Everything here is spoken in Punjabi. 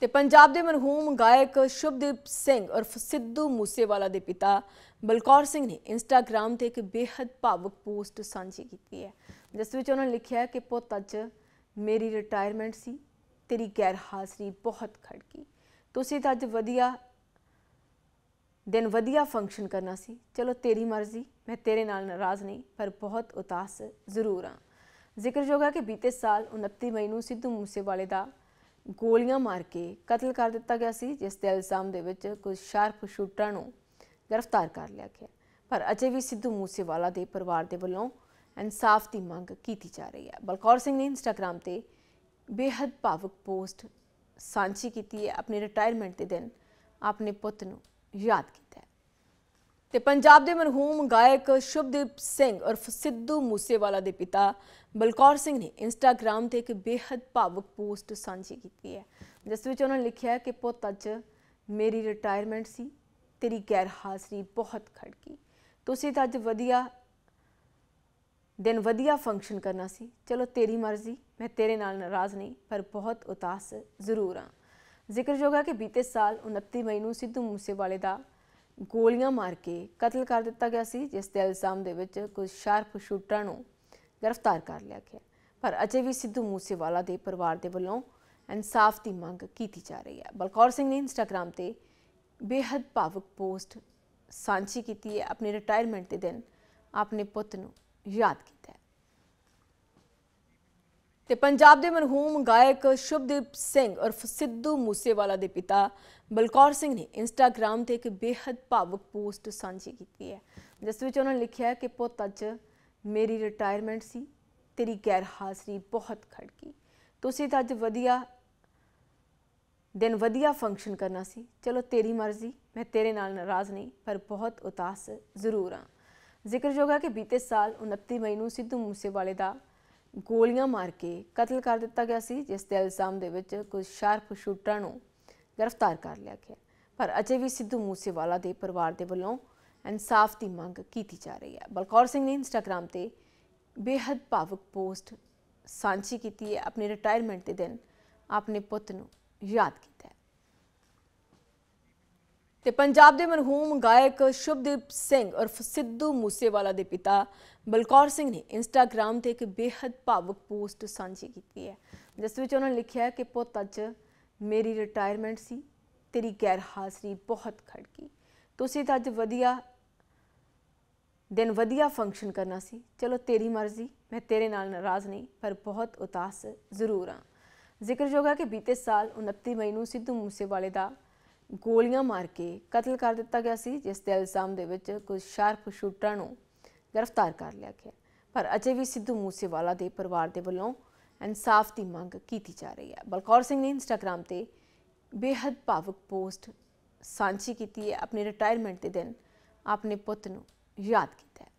ਤੇ ਪੰਜਾਬ ਦੇ ਮਨਹੂਮ ਗਾਇਕ ਸ਼ੁਭਦੀਪ ਸਿੰਘ ਉਰਫ ਸਿੱਧੂ ਮੂਸੇਵਾਲਾ ਦੇ ਪਿਤਾ ਬਲਕੌਰ ਸਿੰਘ ਨੇ ਇੰਸਟਾਗ੍ਰam ਤੇ ਇੱਕ ਬੇहद ਭਾਵੁਕ ਪੋਸਟ ਸਾਂਝੀ ਕੀਤੀ ਹੈ ਜਿਸ ਵਿੱਚ ਉਹਨਾਂ ਨੇ ਲਿਖਿਆ ਕਿ ਪੁੱਤ ਅੱਜ ਮੇਰੀ ਰਿਟਾਇਰਮੈਂਟ ਸੀ ਤੇਰੀ ਗੈਰ ਹਾਜ਼ਰੀ ਬਹੁਤ ਖੜਕੀ ਤੁਸੀਂ ਤਾਂ ਅੱਜ ਵਧੀਆ ਦਿਨ ਵਧੀਆ ਫੰਕਸ਼ਨ ਕਰਨਾ ਸੀ ਚਲੋ ਤੇਰੀ ਮਰਜ਼ੀ ਮੈਂ ਤੇਰੇ ਨਾਲ ਨਾਰਾਜ਼ ਨਹੀਂ ਪਰ ਬਹੁਤ ਉਤਾਸ ਜ਼ਰੂਰ ਹਾਂ ਜ਼ਿਕਰਯੋਗ ਹੈ ਕਿ ਬੀਤੇ ਸਾਲ 29 ਮਈ ਨੂੰ ਸਿੱਧੂ ਮੂਸੇਵਾਲੇ ਦਾ ਗੋਲੀਆਂ ਮਾਰ ਕੇ ਕਤਲ ਕਰ ਦਿੱਤਾ ਗਿਆ ਸੀ ਜਿਸ ਦੇ ਇਲਜ਼ਾਮ ਦੇ ਵਿੱਚ ਕੁਝ ਸ਼ਾਰਪ ਸ਼ੂਟਰਾਂ ਨੂੰ ਗ੍ਰਿਫਤਾਰ ਕਰ ਲਿਆ ਗਿਆ ਪਰ ਅਜੇ ਵੀ ਸਿੱਧੂ ਮੂਸੇਵਾਲਾ ਦੇ ਪਰਿਵਾਰ ਦੇ ਵੱਲੋਂ ਇਨਸਾਫ ਦੀ ਮੰਗ ਕੀਤੀ ਜਾ ਰਹੀ ਹੈ ਬਲਕੌਰ ਸਿੰਘ ਨੇ ਇੰਸਟਾਗ੍ਰam ਤੇ ਬੇहद ਭਾਵੁਕ ਪੋਸਟ ਸਾਂਝੀ ਕੀਤੀ ਹੈ ਆਪਣੇ ਰਿਟਾਇਰਮੈਂਟ ਦੇ ਦਿਨ ਆਪਣੇ ਪੁੱਤ ਨੂੰ ਯਾਦ ਕੀਤਾ ਤੇ ਪੰਜਾਬ ਦੇ ਮਰਹੂਮ ਗਾਇਕ ਸ਼ੁਭਦੀਪ ਸਿੰਘ ਉਰਫ ਸਿੱਧੂ ਮੂਸੇਵਾਲਾ ਦੇ ਪਿਤਾ ਬਲਕੌਰ ਸਿੰਘ ਨੇ ਇੰਸਟਾਗ੍ਰam ਤੇ ਇੱਕ ਬੇहद ਭਾਵਕ ਪੋਸਟ ਸਾਂਝੀ ਕੀਤੀ ਹੈ ਜਿਸ ਵਿੱਚ ਉਹਨਾਂ ਨੇ ਲਿਖਿਆ ਕਿ ਪੁੱਤ ਅੱਜ ਮੇਰੀ ਰਿਟਾਇਰਮੈਂਟ ਸੀ ਤੇਰੀ ਗੈਰ ਹਾਜ਼ਰੀ ਬਹੁਤ ਖੜਕੀ ਤੁਸੀਂ ਤਾਂ ਅੱਜ ਵਧੀਆ ਦਿਨ ਵਧੀਆ ਫੰਕਸ਼ਨ ਕਰਨਾ ਸੀ ਚਲੋ ਤੇਰੀ ਮਰਜ਼ੀ ਮੈਂ ਤੇਰੇ ਨਾਲ ਨਾਰਾਜ਼ ਨਹੀਂ ਪਰ ਬਹੁਤ ਉਤਾਸ ਜ਼ਰੂਰ ਹਾਂ ਜ਼ਿਕਰ ਜੋਗਾ ਕਿ ਬੀਤੇ ਸਾਲ 29 ਮਈ ਨੂੰ ਸਿੱਧੂ ਮੂਸੇਵਾਲੇ ਦਾ ਗੋਲੀਆਂ ਮਾਰ ਕੇ ਕਤਲ ਕਰ ਦਿੱਤਾ ਗਿਆ ਸੀ ਜਿਸ ਦੇ ਇਲਜ਼ਾਮ ਦੇ ਵਿੱਚ ਕੁਝ ਸ਼ਾਰਪ ਸ਼ੂਟਰਾਂ ਨੂੰ ਗ੍ਰਿਫਤਾਰ ਕਰ ਲਿਆ ਗਿਆ ਪਰ ਅਜੇ ਵੀ ਸਿੱਧੂ ਮੂਸੇਵਾਲਾ ਦੇ ਪਰਿਵਾਰ ਦੇ ਵੱਲੋਂ ਇਨਸਾਫ ਦੀ ਮੰਗ ਕੀਤੀ ਜਾ ਰਹੀ ਹੈ ਬਲਕੌਰ ਸਿੰਘ ਨੇ ਇੰਸਟਾਗ੍ਰam ਤੇ ਬੇहद ਭਾਵਕ ਪੋਸਟ ਸਾਂਝੀ ਕੀਤੀ ਹੈ ਆਪਣੇ ਰਿਟਾਇਰਮੈਂਟ ਦੇ ਦਿਨ ਆਪਣੇ ਪੁੱਤ ਨੂੰ ਯਾਦ ਕੀਤਾ ਤੇ ਪੰਜਾਬ ਦੇ ਮਨਹੂਮ ਗਾਇਕ ਸ਼ੁਭਦੀਪ ਸਿੰਘ ਉਰਫ ਸਿੱਧੂ ਮੂਸੇਵਾਲਾ ਦੇ ਪਿਤਾ ਬਲਕੌਰ ਸਿੰਘ ਨੇ ਇੰਸਟਾਗ੍ਰam ਤੇ ਇੱਕ ਬੇहद ਭਾਵਕ ਪੋਸਟ ਸਾਂਝੀ ਕੀਤੀ ਹੈ ਜਿਸ ਵਿੱਚ ਉਹਨਾਂ ਨੇ ਲਿਖਿਆ ਕਿ ਪੁੱਤ ਅੱਜ ਮੇਰੀ ਰਿਟਾਇਰਮੈਂਟ ਸੀ ਤੇਰੀ ਗੈਰ ਹਾਜ਼ਰੀ ਬਹੁਤ ਖੜਕੀ ਤੁਸੀਂ ਤਾਂ ਅੱਜ ਵਧੀਆ ਦਿਨ ਵਧੀਆ ਫੰਕਸ਼ਨ ਕਰਨਾ ਸੀ ਚਲੋ ਤੇਰੀ ਮਰਜ਼ੀ ਮੈਂ ਤੇਰੇ ਨਾਲ ਨਾਰਾਜ਼ ਨਹੀਂ ਪਰ ਬਹੁਤ ਉਤਾਸ ਜ਼ਰੂਰ ਹਾਂ ਜ਼ਿਕਰਯੋਗ ਹੈ ਕਿ ਬੀਤੇ ਸਾਲ 29 ਮਈ ਨੂੰ ਸਿੱਧੂ ਮੂਸੇਵਾਲੇ ਦਾ ਗੋਲੀਆਂ ਮਾਰ ਕੇ ਕਤਲ ਕਰ ਦਿੱਤਾ ਗਿਆ ਸੀ ਜਿਸ ਦੇ ਇਲਜ਼ਾਮ ਦੇ ਵਿੱਚ ਕੁਝ ਸ਼ਾਰਪ ਸ਼ੂਟਰਾਂ ਨੂੰ ਗ੍ਰਿਫਤਾਰ ਕਰ ਲਿਆ ਗਿਆ ਪਰ ਅਜੇ ਵੀ ਸਿੱਧੂ ਮੂਸੇਵਾਲਾ ਦੇ ਪਰਿਵਾਰ ਦੇ ਵੱਲੋਂ ਇਨਸਾਫ ਦੀ ਮੰਗ ਕੀਤੀ ਜਾ ਰਹੀ ਹੈ ਬਲਕੌਰ ਸਿੰਘ ਨੇ ਇੰਸਟਾਗ੍ਰam ਤੇ ਬੇहद ਭਾਵੁਕ ਪੋਸਟ ਸਾਂਝੀ ਕੀਤੀ ਹੈ ਆਪਣੇ ਰਿਟਾਇਰਮੈਂਟ ਦੇ ਦਿਨ ਆਪਣੇ ਪੁੱਤ ਨੂੰ ਯਾਦ ਕੀਤਾ ਤੇ ਪੰਜਾਬ ਦੇ ਮਨਹੂਮ ਗਾਇਕ ਸ਼ੁਭਦੀਪ ਸਿੰਘ ਔਰ ਸਿੱਧੂ ਮੂਸੇਵਾਲਾ ਦੇ ਪਿਤਾ ਬਲਕੌਰ ਸਿੰਘ ਨੇ ਇੰਸਟਾਗ੍ਰam ਤੇ ਇੱਕ ਬੇहद ਭਾਵੁਕ ਪੋਸਟ ਸਾਂਝੀ ਕੀਤੀ ਹੈ ਜਿਸ ਵਿੱਚ ਉਹਨਾਂ ਨੇ ਲਿਖਿਆ ਕਿ ਪੁੱਤ ਅੱਜ ਮੇਰੀ ਰਿਟਾਇਰਮੈਂਟ ਸੀ ਤੇਰੀ ਗੈਰ ਹਾਜ਼ਰੀ ਬਹੁਤ ਖੜਕੀ ਤੁਸੀਂ ਤਾਂ ਅੱਜ ਵਧੀਆ ਦਿਨ ਵਧੀਆ ਫੰਕਸ਼ਨ ਕਰਨਾ ਸੀ ਚਲੋ ਤੇਰੀ ਮਰਜ਼ੀ ਮੈਂ ਤੇਰੇ ਨਾਲ ਨਾਰਾਜ਼ ਨਹੀਂ ਪਰ ਬਹੁਤ ਉਤਾਸ ਜ਼ਰੂਰ ਹਾਂ ਜ਼ਿਕਰਯੋਗ ਹੈ ਕਿ ਬੀਤੇ ਸਾਲ 29 ਮਈ ਨੂੰ ਸਿੱਧੂ ਮੂਸੇਵਾਲੇ ਦਾ ਗੋਲੀਆਂ ਮਾਰ ਕੇ ਕਤਲ ਕਰ ਦਿੱਤਾ ਗਿਆ ਸੀ ਜਿਸ ਦੇ ਇਲਜ਼ਾਮ ਦੇ ਵਿੱਚ ਕੁਝ ਸ਼ਾਰਪ ਸ਼ੂਟਰਾਂ ਨੂੰ ਗ੍ਰਿਫਤਾਰ ਕਰ ਲਿਆ ਗਿਆ ਪਰ ਅਜੇ ਵੀ ਸਿੱਧੂ ਮੂਸੇਵਾਲਾ ਦੇ ਪਰਿਵਾਰ ਦੇ ਵੱਲੋਂ ਇਨਸਾਫ ਦੀ ਮੰਗ ਕੀਤੀ ਜਾ ਰਹੀ ਹੈ ਬਲਕੌਰ ਸਿੰਘ ਨੇ ਇੰਸਟਾਗ੍ਰam ਤੇ ਬੇहद ਭਾਵੁਕ ਪੋਸਟ ਸਾਂਝੀ ਕੀਤੀ ਹੈ ਆਪਣੇ ਰਿਟਾਇਰਮੈਂਟ ਦੇ ਦਿਨ ਆਪਣੇ ਪੁੱਤ ਨੂੰ ਯਾਦ ਕੀਤਾ ਹੈ